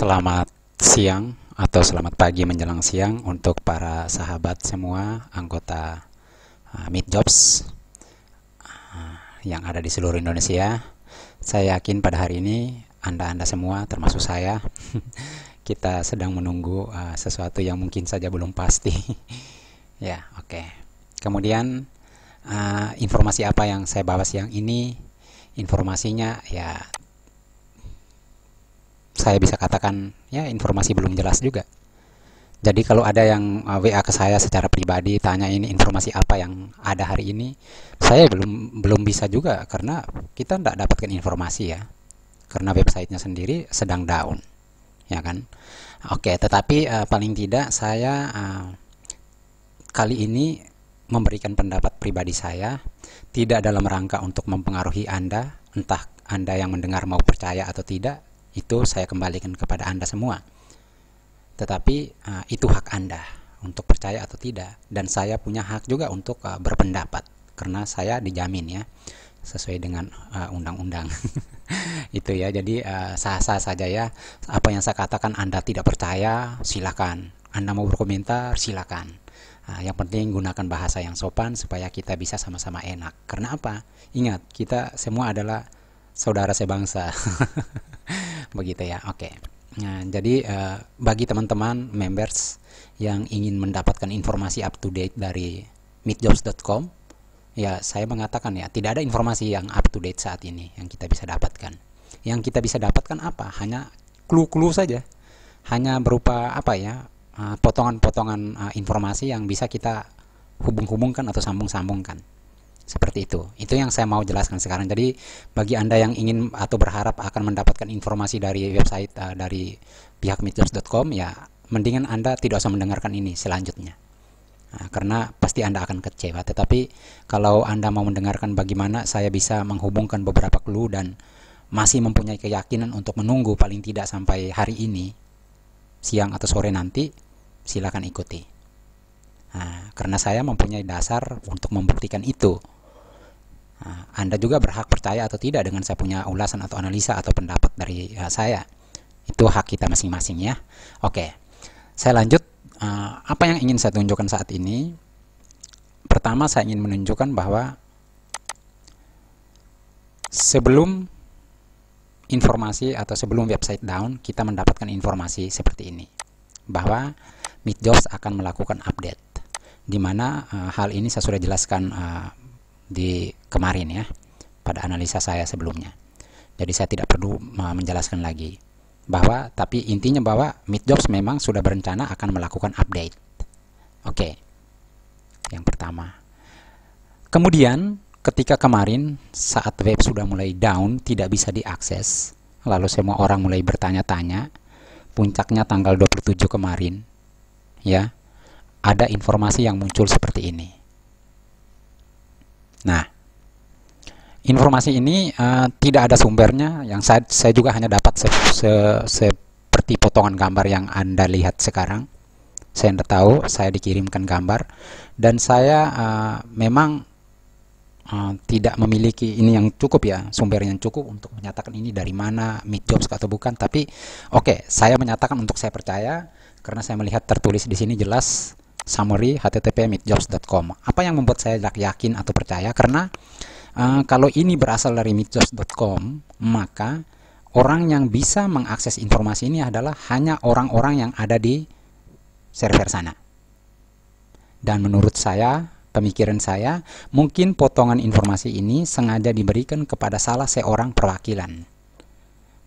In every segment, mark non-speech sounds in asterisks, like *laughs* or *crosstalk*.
Selamat siang atau selamat pagi menjelang siang untuk para sahabat semua anggota uh, Mid Jobs uh, yang ada di seluruh Indonesia. Saya yakin pada hari ini Anda-anda semua termasuk saya *laughs* kita sedang menunggu uh, sesuatu yang mungkin saja belum pasti. *laughs* ya, oke. Okay. Kemudian uh, informasi apa yang saya bawa siang ini? Informasinya ya saya bisa katakan ya informasi belum jelas juga. Jadi kalau ada yang uh, WA ke saya secara pribadi tanya ini informasi apa yang ada hari ini, saya belum belum bisa juga karena kita tidak dapatkan informasi ya, karena websitenya sendiri sedang down, ya kan? Oke, tetapi uh, paling tidak saya uh, kali ini memberikan pendapat pribadi saya, tidak dalam rangka untuk mempengaruhi anda, entah anda yang mendengar mau percaya atau tidak, itu saya kembalikan kepada Anda semua. Tetapi uh, itu hak Anda untuk percaya atau tidak dan saya punya hak juga untuk uh, berpendapat karena saya dijamin ya sesuai dengan eh, undang-undang. *laughs* itu ya. Jadi sah-sah saja ya. Apa yang saya katakan Anda tidak percaya, silakan. Anda mau berkomentar, silakan. uh, yang penting gunakan bahasa yang sopan supaya kita bisa sama-sama enak. Karena apa? Ingat, kita semua adalah saudara sebangsa. *laughs* begitu ya oke nah jadi uh, bagi teman-teman members yang ingin mendapatkan informasi up to date dari midjobs.com ya saya mengatakan ya tidak ada informasi yang up to date saat ini yang kita bisa dapatkan yang kita bisa dapatkan apa hanya clue-clue saja hanya berupa apa ya eh, potongan-potongan eh, informasi yang bisa kita hubung-hubungkan atau sambung-sambungkan seperti itu. Itu yang saya mau jelaskan sekarang. Jadi bagi Anda yang ingin atau berharap akan mendapatkan informasi dari website uh, dari pihak midjobs.com ya mendingan Anda tidak usah mendengarkan ini selanjutnya. Nah, karena pasti Anda akan kecewa. Tetapi kalau Anda mau mendengarkan bagaimana saya bisa menghubungkan beberapa clue dan masih mempunyai keyakinan untuk menunggu paling tidak sampai hari ini, siang atau sore nanti, silakan ikuti. Nah, karena saya mempunyai dasar untuk membuktikan itu. Ah, Anda juga berhak percaya atau tidak dengan saya punya ulasan atau analisa atau pendapat dari uh, saya. Itu hak kita masing-masing ya. Oke, saya lanjut. Uh, apa yang ingin saya tunjukkan saat ini? Pertama, saya ingin menunjukkan bahwa sebelum informasi atau sebelum website down, kita mendapatkan informasi seperti ini bahwa Midjobs akan melakukan update. Di mana uh, hal ini saya sudah jelaskan uh, di kemarin ya pada analisa saya sebelumnya jadi saya tidak perlu menjelaskan lagi bahwa tapi intinya bahwa Midjobs memang sudah berencana akan melakukan update oke yang pertama kemudian ketika kemarin saat web sudah mulai down tidak bisa diakses lalu semua orang mulai bertanya-tanya puncaknya tanggal 27 kemarin ya ada informasi yang muncul seperti ini. Nah, informasi ini uh, tidak ada sumbernya yang saya, saya juga hanya dapat se, se, seperti potongan gambar yang anda lihat sekarang saya tidak tahu saya dikirimkan gambar dan saya uh, memang uh, tidak memiliki ini yang cukup ya sumber yang cukup untuk menyatakan ini dari mana mid jobs atau bukan tapi oke okay, saya menyatakan untuk saya percaya karena saya melihat tertulis di sini jelas summary http midjobs.com apa yang membuat saya yakin atau percaya karena Ah, kalau ini berasal dari mitos.com, maka orang yang bisa mengakses informasi ini adalah hanya orang-orang yang ada di server sana dan menurut saya pemikiran saya, mungkin potongan informasi ini sengaja diberikan kepada salah seorang perwakilan.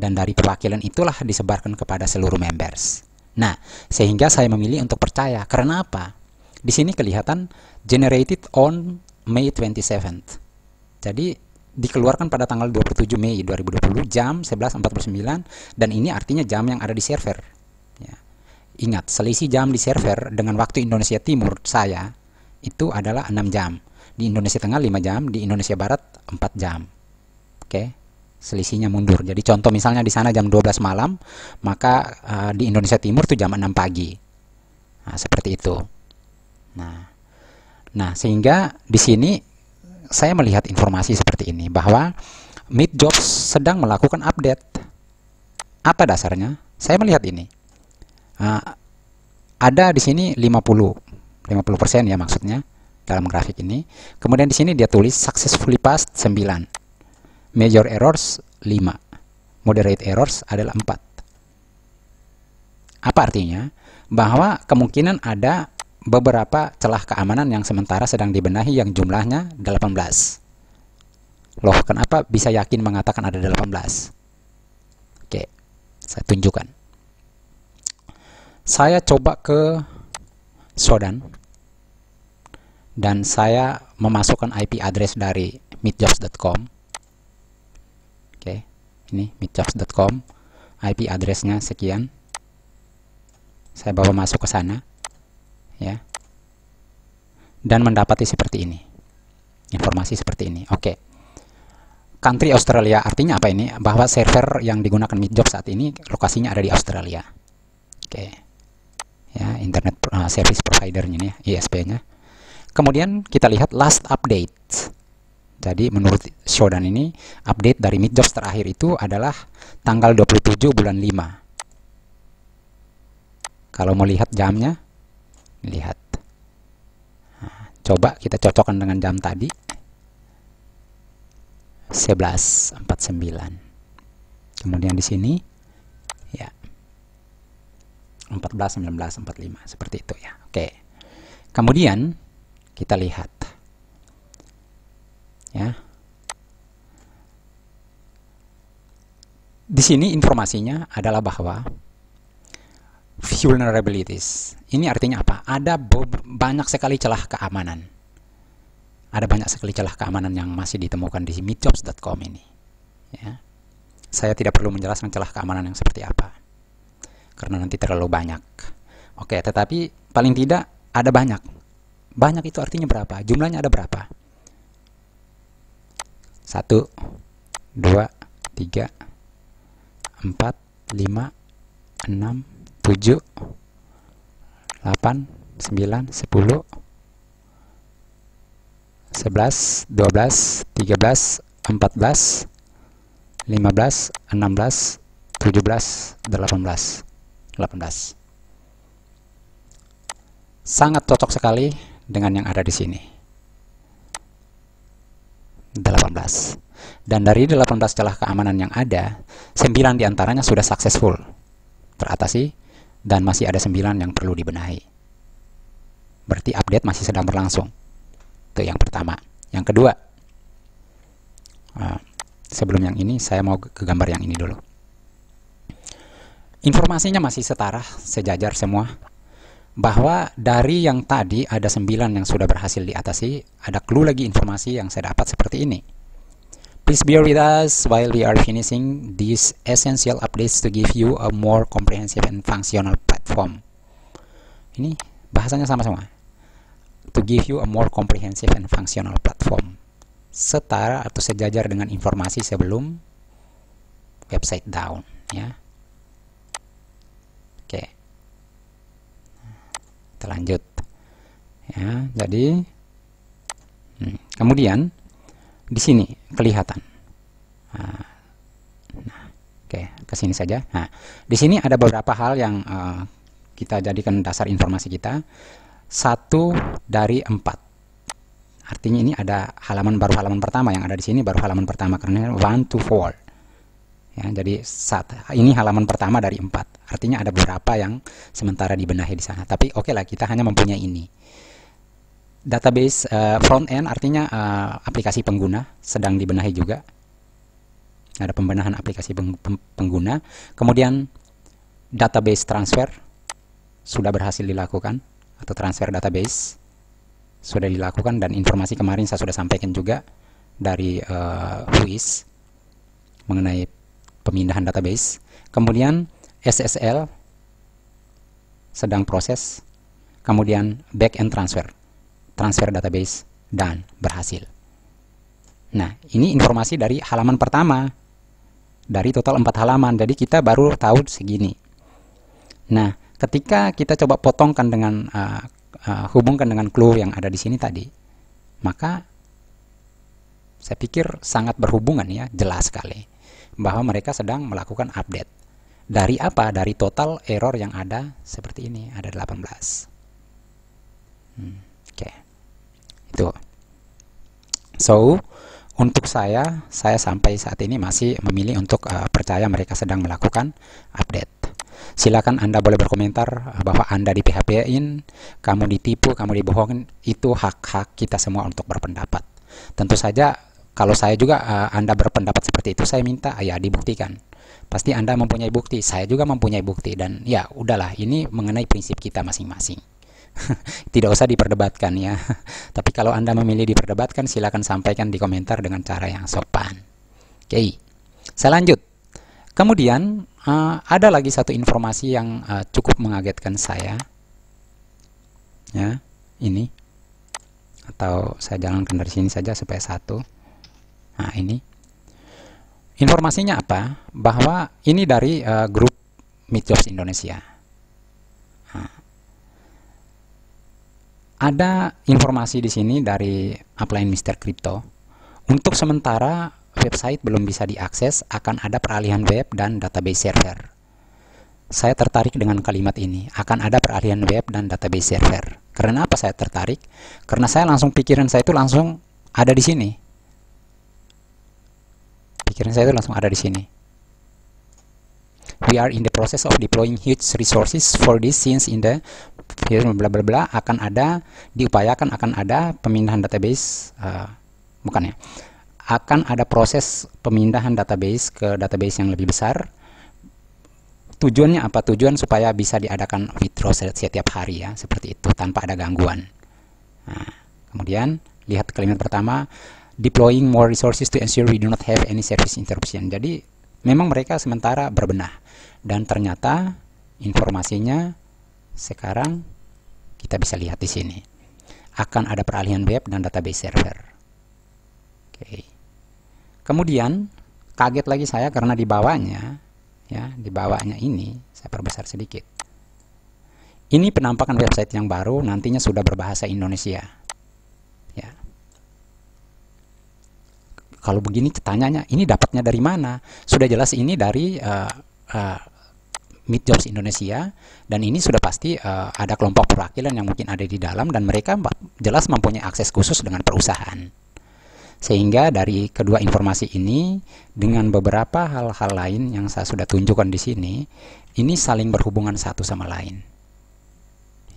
Dan dari perwakilan itulah disebarkan kepada seluruh members. Nah, sehingga saya memilih untuk percaya. Karena apa? Di sini kelihatan generated on May 27th. Jadi dikeluarkan pada tanggal 27 Mei 2020 jam 11.49 dan ini artinya jam yang ada di server. Ya. Ingat, selisih jam di server dengan waktu Indonesia Timur saya itu adalah 6 jam. Di Indonesia Tengah 5 jam, di Indonesia Barat 4 jam. Oke. Selisihnya mundur. Jadi contoh misalnya di sana jam 12 malam, maka uh, di Indonesia Timur itu jam 6 pagi. Nah, seperti itu. Nah, nah sehingga di sini saya melihat informasi seperti ini bahwa Mid Jobs sedang melakukan update. Apa dasarnya? Saya melihat ini. Uh, ada di sini 50 50% ya maksudnya dalam grafik ini. Kemudian di sini dia tulis successfully passed 9. Major errors 5. Moderate errors adalah 4. Apa artinya? Bahwa kemungkinan ada beberapa celah keamanan yang sementara sedang dibenahi yang jumlahnya 18. Loh, kenapa bisa yakin mengatakan ada 18? Oke, saya tunjukkan. Saya coba ke Sodan dan saya memasukkan IP address dari meetjobs.com. Oke, ini meetjobs.com. IP addressnya sekian. Saya bawa masuk ke sana ya dan mendapati seperti ini informasi seperti ini oke okay. country Australia artinya apa ini bahwa server yang digunakan midjob saat ini lokasinya ada di Australia oke okay. ya internet uh, service providernya nih ya, ISP nya kemudian kita lihat last update jadi menurut Shodan ini update dari midjob terakhir itu adalah tanggal 27 bulan 5 kalau mau lihat jamnya lihat nah, coba kita cocokkan dengan jam tadi 11.49 kemudian di sini ya 14 19 45 seperti itu ya oke kemudian kita lihat ya di sini informasinya adalah bahwa vulnerabilities. Ini artinya apa? Ada banyak sekali celah keamanan. Ada banyak sekali celah keamanan yang masih ditemukan di midjobs.com ini. Ya. Saya tidak perlu menjelaskan celah keamanan yang seperti apa. Karena nanti terlalu banyak. Oke, tetapi paling tidak ada banyak. Banyak itu artinya berapa? Jumlahnya ada berapa? Satu, dua, tiga, empat, lima, enam, 7 8 9 10 11 12 13 14 15 16 17 18 18 sangat cocok sekali dengan yang ada di sini 18 dan dari 18 celah keamanan yang ada 9 diantaranya sudah successful teratasi dan masih ada 9 yang perlu dibenahi. Berarti update masih sedang berlangsung. Itu yang pertama. Yang kedua, eh, sebelum yang ini saya mau ke gambar yang ini dulu. Informasinya masih setara, sejajar semua. Bahwa dari yang tadi ada 9 yang sudah berhasil diatasi, ada clue lagi informasi yang saya dapat seperti ini Please bear with us while we are finishing these essential updates to give you a more comprehensive and functional platform. Ini bahasanya sama-sama. To give you a more comprehensive and functional platform. Setara atau sejajar dengan informasi sebelum website down, ya. Oke. Kita lanjut. Ya, jadi hmm, kemudian di sini kelihatan. Ah. Nah, Oke, ke sini saja. Nah, di sini ada beberapa hal yang uh, kita jadikan dasar informasi kita. Satu dari empat. Artinya ini ada halaman baru halaman pertama yang ada di sini baru halaman pertama karena one to four. Ya, jadi saat ini halaman pertama dari empat. Artinya ada beberapa yang sementara dibenahi di sana. Tapi oke okay lah kita hanya mempunyai ini database uh, front end artinya uh, aplikasi pengguna sedang dibenahi juga. Ada pembenahan aplikasi pengguna. Kemudian database transfer sudah berhasil dilakukan atau transfer database sudah dilakukan dan informasi kemarin saya sudah sampaikan juga dari uh, mengenai pemindahan database. Kemudian SSL sedang proses. Kemudian back end transfer transfer database, dan berhasil. Nah, ini informasi dari halaman pertama. Dari total 4 halaman, jadi kita baru tahu segini. Nah, ketika kita coba potongkan dengan uh, uh, hubungkan dengan clue yang ada di sini tadi, maka saya pikir sangat berhubungan ya, jelas sekali bahwa mereka sedang melakukan update. Dari apa? Dari total error yang ada seperti ini, ada 18. Hmm itu so untuk saya saya sampai saat ini masih memilih untuk uh, percaya mereka sedang melakukan update silakan anda boleh berkomentar eh, bahwa anda di PHP in kamu ditipu kamu dibohongin itu hak hak kita semua untuk berpendapat tentu saja kalau saya juga uh, anda berpendapat seperti itu saya minta ya dibuktikan pasti anda mempunyai bukti saya juga mempunyai bukti dan ya udahlah ini mengenai prinsip kita masing-masing *laughs* tidak usah diperdebatkan ya. *laughs* Tapi kalau Anda memilih diperdebatkan, silakan sampaikan di komentar dengan cara yang sopan. Oke, okay. saya lanjut. Kemudian uh, ada lagi satu informasi yang uh, cukup mengagetkan saya. Ya, ini. Atau saya jalankan dari sini saja supaya satu. Nah, ini. Informasinya apa? Bahwa ini dari uh, grup Mid Indonesia. ada informasi di sini dari upline Mister Crypto. Untuk sementara website belum bisa diakses, akan ada peralihan web dan database server. Saya tertarik dengan kalimat ini, akan ada peralihan web dan database server. Karena apa saya tertarik? Karena saya langsung pikiran saya itu langsung ada di sini. Pikiran saya itu langsung ada di sini. We are in the process of deploying huge resources for this since in the jadi ya, bla bla bla akan ada diupayakan akan ada pemindahan database uh, bukan ya akan ada proses pemindahan database ke database yang lebih besar tujuannya apa tujuan supaya bisa diadakan withdraw setiap hari ya seperti itu tanpa ada gangguan nah, kemudian lihat kalimat pertama deploying more resources to ensure we do not have any service interruption jadi memang mereka sementara berbenah dan ternyata informasinya sekarang kita bisa lihat di sini. Akan ada peralihan web dan database server. Oke. Kemudian kaget lagi saya karena di bawahnya ya, di bawahnya ini saya perbesar sedikit. Ini penampakan website yang baru nantinya sudah berbahasa Indonesia. Ya. Kalau begini tanyanya, ini dapatnya dari mana? Sudah jelas ini dari uh, uh, Mid Jobs Indonesia dan ini sudah pasti uh, ada kelompok perwakilan yang mungkin ada di dalam dan mereka jelas mempunyai akses khusus dengan perusahaan. Sehingga dari kedua informasi ini dengan beberapa hal-hal lain yang saya sudah tunjukkan di sini, ini saling berhubungan satu sama lain.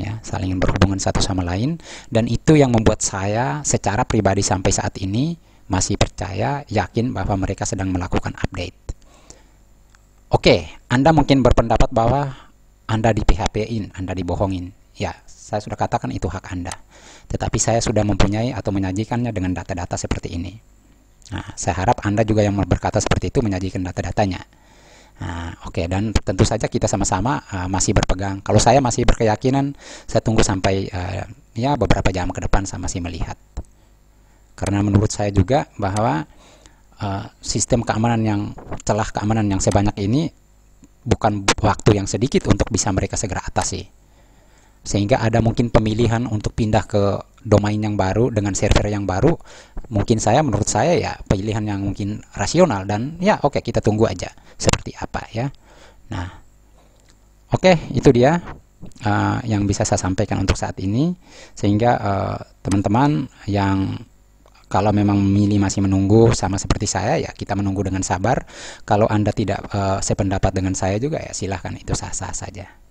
Ya, saling berhubungan satu sama lain dan itu yang membuat saya secara pribadi sampai saat ini masih percaya, yakin bahwa mereka sedang melakukan update. Oke, Anda mungkin berpendapat bahwa Anda di PHP-in, Anda dibohongin. Ya, saya sudah katakan itu hak Anda. Tetapi saya sudah mempunyai atau menyajikannya dengan data-data seperti ini. Nah, saya harap Anda juga yang berkata seperti itu menyajikan data-datanya. Nah, Oke, okay, dan tentu saja kita sama-sama uh, masih berpegang. Kalau saya masih berkeyakinan, saya tunggu sampai uh, ya beberapa jam ke depan saya masih melihat. Karena menurut saya juga bahwa Eh, sistem keamanan yang celah keamanan yang sebanyak ini bukan waktu yang sedikit untuk bisa mereka segera atasi. Sehingga ada mungkin pemilihan untuk pindah ke domain yang baru dengan server yang baru. Mungkin saya menurut saya ya pilihan yang mungkin rasional dan ya oke okay, kita tunggu aja seperti apa ya. Nah, oke okay, itu dia uh, yang bisa saya sampaikan untuk saat ini. Sehingga eh, teman-teman uh, teman -teman yang kalau memang memilih masih menunggu sama seperti saya ya kita menunggu dengan sabar. Kalau Anda tidak uh, sependapat dengan saya juga ya silahkan itu sah-sah saja.